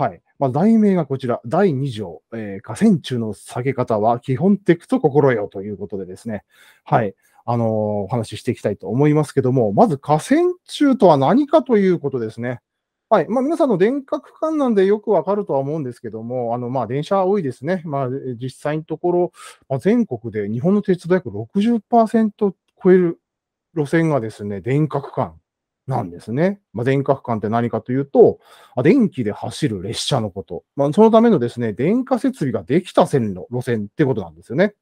はい。まあ、題名がこちら、第2条、えー、河川中の下げ方は基本テクと心得よということでですね、はい。あのー、お話ししていきたいと思いますけども、まず河川中とは何かということですね。はい。まあ、皆さんの電化区間なんでよくわかるとは思うんですけども、あの、まあ、電車多いですね。まあ、実際のところ、まあ、全国で日本の鉄道約60%超える路線がですね、電化区間なんですね。まあ、電化区間って何かというと、電気で走る列車のこと。まあ、そのためのですね、電化設備ができた線路、路線ってことなんですよね。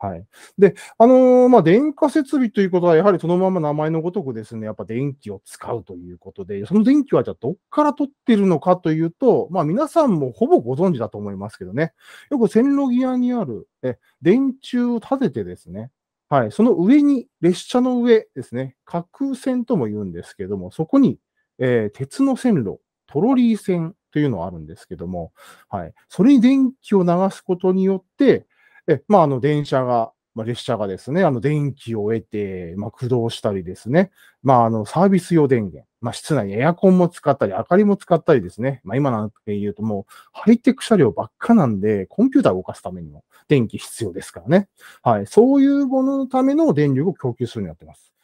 はい。で、あのー、まあ、電化設備ということは、やはりそのまま名前のごとくですね、やっぱ電気を使うということで、その電気はじゃあどっから取ってるのかというと、まあ、皆さんもほぼご存知だと思いますけどね、よく線路際にあるえ電柱を立ててですね、はい、その上に、列車の上ですね、架空線とも言うんですけども、そこに、えー、鉄の線路、トロリー線というのがあるんですけども、はい、それに電気を流すことによって、えまあ、あの電車がまあ、列車がですね、あの、電気を得て、まあ、駆動したりですね、まあ、あの、サービス用電源、まあ、室内にエアコンも使ったり、明かりも使ったりですね、まあ、今なんて言うともう、ハイテク車両ばっかなんで、コンピューターを動かすためにも電気必要ですからね。はい。そういうもののための電力を供給するようになってます。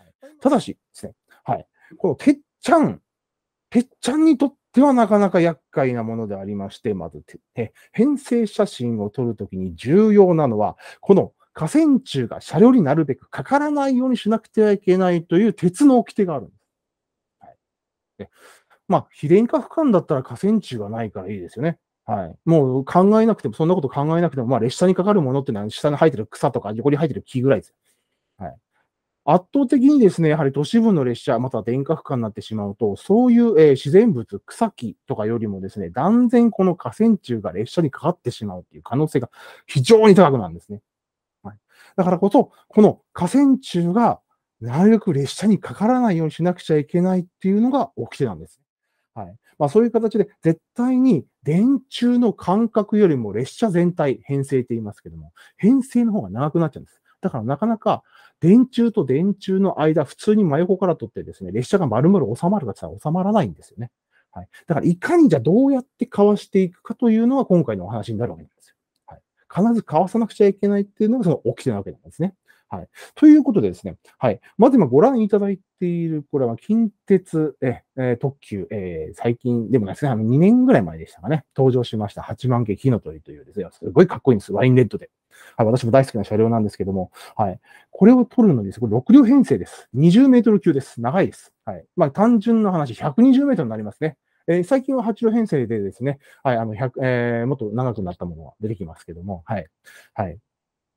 ただしですね、はい。この、てっちゃん、てっちゃんにとってはなかなか厄介なものでありまして、まず、ね、編成写真を撮るときに重要なのは、この河川柱が車両になるべくかからないようにしなくてはいけないという鉄の掟があるんです。はい、でまあ、非電化区間だったら河川柱がないからいいですよね。はい。もう考えなくても、そんなこと考えなくても、まあ、列車にかかるものっていうのは、下に生えてる草とか、横に生えてる木ぐらいです。はい。圧倒的にですね、やはり都市部の列車、または電化区間になってしまうと、そういう、えー、自然物、草木とかよりもですね、断然この河川柱が列車にかかってしまうっていう可能性が非常に高くなるんですね。はい、だからこそ、この河川柱がなるべく列車にかからないようにしなくちゃいけないっていうのが起きてなんです。はいまあ、そういう形で、絶対に電柱の間隔よりも列車全体、編成って言いますけども、編成の方が長くなっちゃうんです。だからなかなか電柱と電柱の間、普通に真横から取ってですね、列車が丸々収まるかって言ったら収まらないんですよね。はい。だからいかにじゃあどうやってかわしていくかというのが今回のお話になるわけなんですよ。必ずかわさなくちゃいけないっていうのがその起きてなわけなんですね。はい。ということでですね、はい。まず今ご覧いただいている、これは近鉄え、え特急、えー、最近でもですね、あの2年ぐらい前でしたかね、登場しました8万家火の鳥というですね、すごいかっこいいんです。ワインレッドで。はい、私も大好きな車両なんですけども、はい。これを取るのにです、ね、これ6両編成です。20メートル級です。長いです。はい。まあ単純な話、120メートルになりますね。えー、最近は8路編成でですね、はい、あの、100、えー、もっと長くなったものが出てきますけども、はい。はい。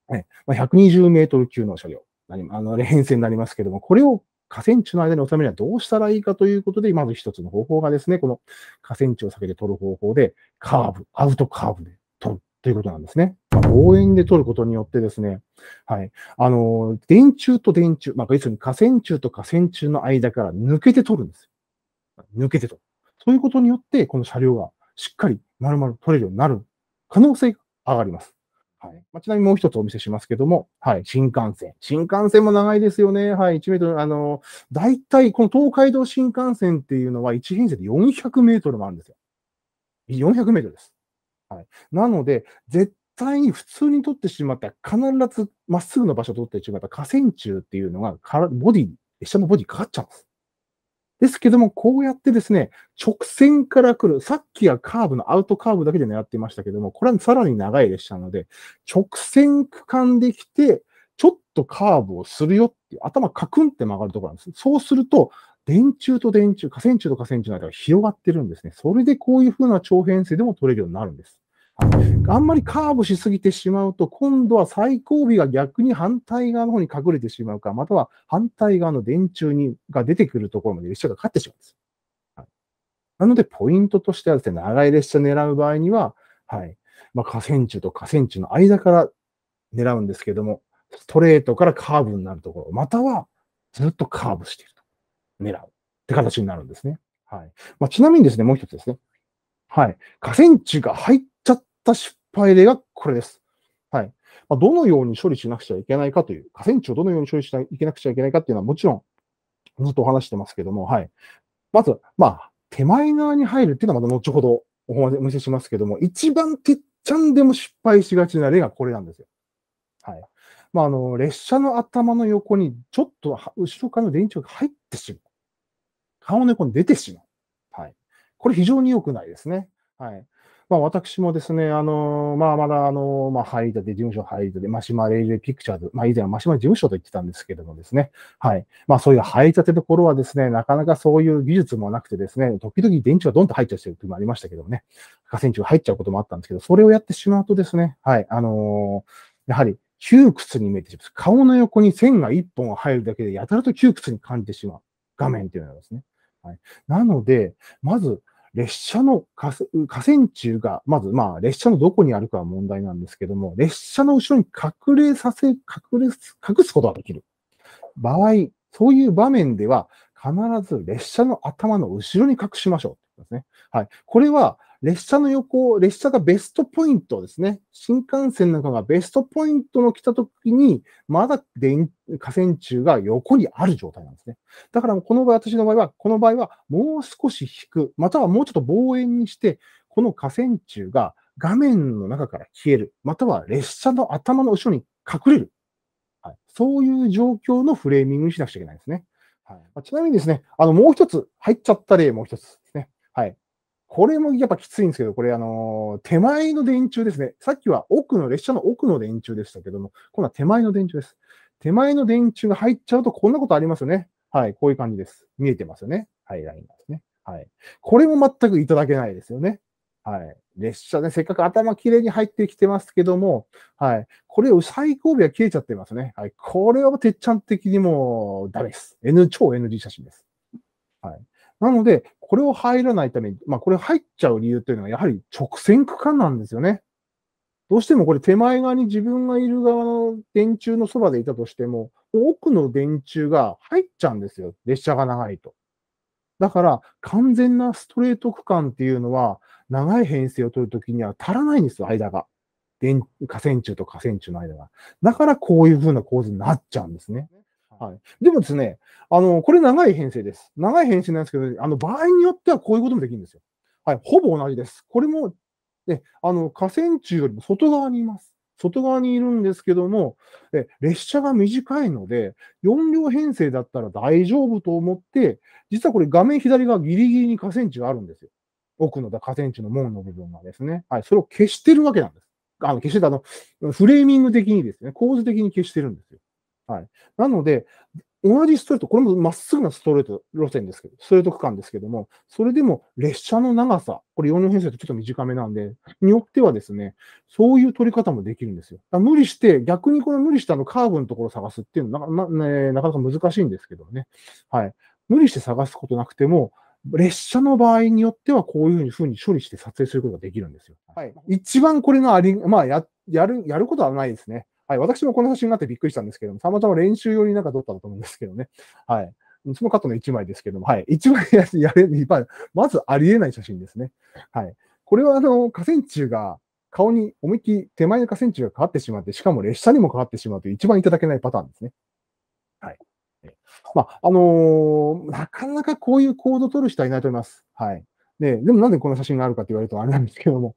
はまあ、120メートル級の車両、あの、編成になりますけども、これを河川地の間に収めるにはどうしたらいいかということで、まず一つの方法がですね、この河川地を避けて取る方法で、カーブ、アウトカーブで取るということなんですね。まあ、望遠で取ることによってですね、はい。あの、電柱と電柱、まあ、要するに河川柱と河川柱の間から抜けて取るんです抜けて取る。ということによって、この車両がしっかり丸々取れるようになる可能性が上がります。はい。まあ、ちなみにもう一つお見せしますけども、はい。新幹線。新幹線も長いですよね。はい。1メートル、あの、大体、この東海道新幹線っていうのは1編成で400メートルもあるんですよ。400メートルです。はい。なので、絶対に普通に取ってしまったら、必ずまっすぐの場所を取ってしまったら、河川中っていうのが、ボディ、列車のボディかかっちゃうんです。ですけども、こうやってですね、直線から来る、さっきはカーブのアウトカーブだけで狙っていましたけども、これはさらに長い列車なので、直線区間できて、ちょっとカーブをするよっていう、頭カクンって曲がるところなんです。そうすると、電柱と電柱、河川柱と河川柱の間が広がってるんですね。それでこういうふうな長編成でも取れるようになるんです。あんまりカーブしすぎてしまうと、今度は最後尾が逆に反対側の方に隠れてしまうか、または反対側の電柱にが出てくるところまで列車がかかってしまうんです。はい、なので、ポイントとしてはですね、長い列車を狙う場合には、はい。まあ、河川柱と河川柱の間から狙うんですけども、ストレートからカーブになるところ、またはずっとカーブしていると。狙う。って形になるんですね。はい。まあ、ちなみにですね、もう一つですね。はい。河川柱が入っった失敗例がこれです。はい。まあ、どのように処理しなくちゃいけないかという、河川地をどのように処理しなきゃいけないかっていうのはもちろん、ずっとお話してますけども、はい。まず、まあ、手前側に入るっていうのはまた後ほどお見せしますけども、一番てっちゃんでも失敗しがちな例がこれなんですよ。はい。まあ、あの、列車の頭の横にちょっと後ろからの電池が入ってしまう。顔の横に出てしまう。はい。これ非常に良くないですね。はい。まあ、私もですね、あのまあ、まだ、あのまあ、入りたて、事務所入りたて、マシュマレイレピクチャーズ、まあ、以前はマシュマレ事務所と言ってたんですけれどもですね、はい。まあ、そういう入りたてところはですね、なかなかそういう技術もなくてですね、時々電池がどんと入っちゃうというのもありましたけどもね、河川中入っちゃうこともあったんですけど、それをやってしまうとですね、はい、あのやはり、窮屈に見えてしまう。顔の横に線が1本入るだけで、やたらと窮屈に感じてしまう。画面というのはですね。はい、なので、まず、列車の河川中が、まず、まあ、列車のどこにあるかは問題なんですけども、列車の後ろに隠れさせ、隠れ、隠すことができる場合、そういう場面では、必ず列車の頭の後ろに隠しましょう。ですね。はい。これは、列車の横、列車がベストポイントですね。新幹線なんかがベストポイントの来た時に、まだ電河川柱が横にある状態なんですね。だからこの場合、私の場合は、この場合はもう少し引く、またはもうちょっと望遠にして、この河川柱が画面の中から消える、または列車の頭の後ろに隠れる。はい、そういう状況のフレーミングにしなくちゃいけないんですね。はい、ちなみにですね、あのもう一つ、入っちゃった例、もう一つ。これもやっぱきついんですけど、これ、あの手前の電柱ですね。さっきは奥の、列車の奥の電柱でしたけども、今度は手前の電柱です。手前の電柱が入っちゃうと、こんなことありますよね。はい、こういう感じです。見えてますよね。はい、ラインですね。はい。これも全くいただけないですよね。はい。列車ね、せっかく頭きれいに入ってきてますけども、はい。これを最後尾は切れちゃってますね。はい。これはもうてっちゃん的にもダメです。N、超 NG 写真です。はい。なので、これを入らないために、まあ、これ入っちゃう理由というのは、やはり直線区間なんですよね。どうしてもこれ手前側に自分がいる側の電柱のそばでいたとしても、奥の電柱が入っちゃうんですよ。列車が長いと。だから、完全なストレート区間っていうのは、長い編成を取るときには足らないんですよ、間が。電河川柱と河川柱の間が。だから、こういうふうな構図になっちゃうんですね。はい、でもですね、あの、これ長い編成です。長い編成なんですけど、あの、場合によってはこういうこともできるんですよ。はい、ほぼ同じです。これも、ね、あの、河川中よりも外側にいます。外側にいるんですけども、え列車が短いので、4両編成だったら大丈夫と思って、実はこれ画面左側ギリギリに河川地があるんですよ。奥の河川中の門の部分がですね。はい、それを消してるわけなんです。あの消してたの、フレーミング的にですね、構図的に消してるんですよ。はい。なので、同じストレート、これもまっすぐなストレート路線ですけど、ストレート区間ですけども、それでも列車の長さ、これ4両編成とちょっと短めなんで、によってはですね、そういう取り方もできるんですよ。無理して、逆にこの無理したのカーブのところを探すっていうのはなな、ね、なかなか難しいんですけどね。はい。無理して探すことなくても、列車の場合によってはこういうふうに処理して撮影することができるんですよ。はい。一番これのあり、まあや、やる、やることはないですね。はい、私もこの写真があってびっくりしたんですけども、たまたま練習用になんか撮ったと思うんですけどね。はい。そのカットの1枚ですけども、はい。1枚やれ、ままずありえない写真ですね。はい。これは、あの、河川柱が顔に思いっきり手前の河川柱がかかってしまって、しかも列車にもかかってしまうという一番いただけないパターンですね。はい。まあ、あのー、なかなかこういうコーを取る人はいないと思います。はい。で、でもなんでこの写真があるかって言われるとあれなんですけども、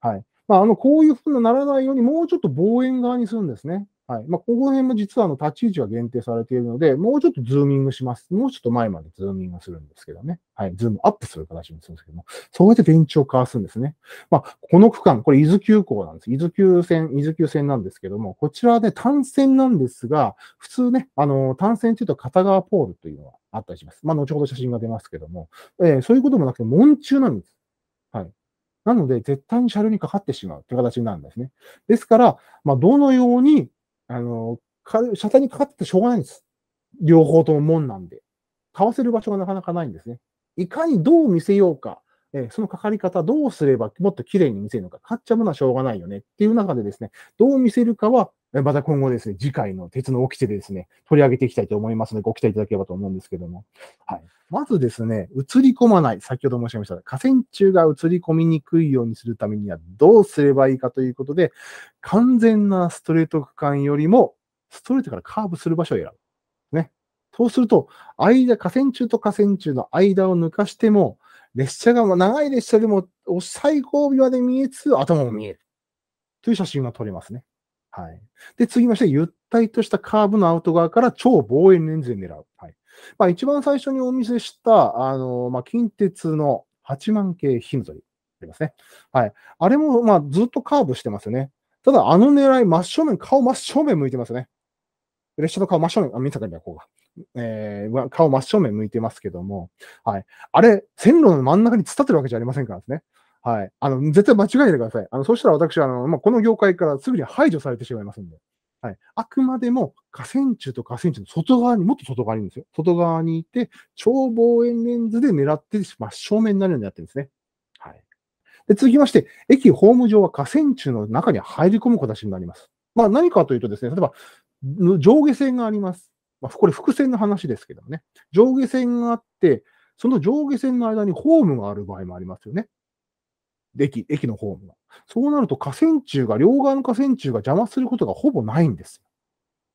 はい。まあ、あの、こういうふうにならないように、もうちょっと望遠側にするんですね。はい。まあ、この辺も実はあの立ち位置が限定されているので、もうちょっとズーミングします。もうちょっと前までズーミングするんですけどね。はい。ズームアップする形にするんですけども、そうやって電池をかわすんですね。まあ、この区間、これ伊豆急行なんです。伊豆急線、伊豆急線なんですけども、こちらで単線なんですが、普通ね、あの、単線っていうと片側ポールというのはあったりします。まあ、後ほど写真が出ますけども、えー、そういうこともなくて、門中なんです。なので、絶対に車両にかかってしまうという形になるんですね。ですから、まあ、どのように、あの、車体にかかってしょうがないんです。両方とも門なんで。買わせる場所がなかなかないんですね。いかにどう見せようか、えそのかかり方、どうすればもっと綺麗に見せるのか、買っちゃうものはしょうがないよねっていう中でですね、どう見せるかはまた今後ですね、次回の鉄の掟でですね、取り上げていきたいと思いますので、ご期待いただければと思うんですけども。はい。まずですね、映り込まない。先ほど申し上げました。河川中が映り込みにくいようにするためにはどうすればいいかということで、完全なストレート区間よりも、ストレートからカーブする場所を選ぶ。ね。そうすると、間、河川中と河川中の間を抜かしても、列車が、長い列車でも、最後尾まで見えつつ、頭も見える。という写真が撮れますね。はい。で、次まして、ゆったりとしたカーブのアウト側から超望遠レンズで狙う。はい。まあ、一番最初にお見せした、あの、まあ、近鉄の8万系ヒムゾリありますね。はい。あれも、まあ、ずっとカーブしてますよね。ただ、あの狙い、真正面、顔真正面向いてますね。列車の顔真正面、あ、見たかにはこうが。えー、顔真正面向いてますけども、はい。あれ、線路の真ん中に突っ立ってるわけじゃありませんからですね。はい。あの、絶対間違えてください。あの、そしたら私は、あの、まあ、この業界からすぐに排除されてしまいますんで。はい。あくまでも河川柱と河川柱の外側に、もっと外側にいるんですよ。外側にいて、超望遠レンズで狙って、ま正面になるようになってるんですね。はい。で、続きまして、駅ホーム上は河川柱の中に入り込む形になります。まあ、何かというとですね、例えば、上下線があります。まあ、これ、伏線の話ですけどもね。上下線があって、その上下線の間にホームがある場合もありますよね。駅、駅のホームは。そうなると河川柱が、両側の河川柱が邪魔することがほぼないんですよ。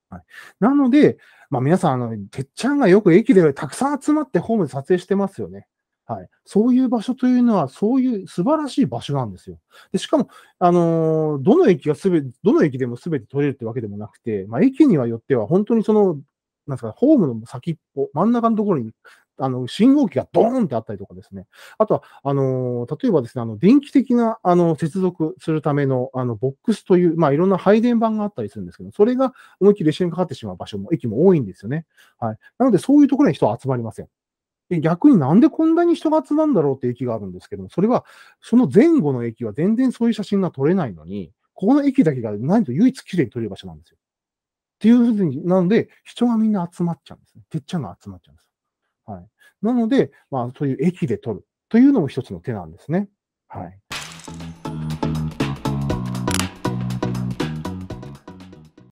はい、なので、まあ、皆さん、あの、てっちゃんがよく駅でたくさん集まってホームで撮影してますよね。はい。そういう場所というのは、そういう素晴らしい場所なんですよ。で、しかも、あのー、どの駅がすべて、どの駅でもすべて取れるってわけでもなくて、まあ、駅にはよっては、本当にその、なんですか、ホームの先っぽ、真ん中のところにあの、信号機がドーンってあったりとかですね。あとは、あの、例えばですね、あの、電気的な、あの、接続するための、あの、ボックスという、まあ、いろんな配電盤があったりするんですけど、それが思いっきり列車にかかってしまう場所も、駅も多いんですよね。はい。なので、そういうところに人は集まりません。で逆になんでこんなに人が集まるんだろうって駅があるんですけども、それは、その前後の駅は全然そういう写真が撮れないのに、ここの駅だけが何と唯一綺麗に撮れる場所なんですよ。っていうふうに、なので、人がみんな集まっちゃうんですね。てっちゃんが集まっちゃうんです。はい。なので、まあ、そういう駅で取るというのも一つの手なんですね。はい。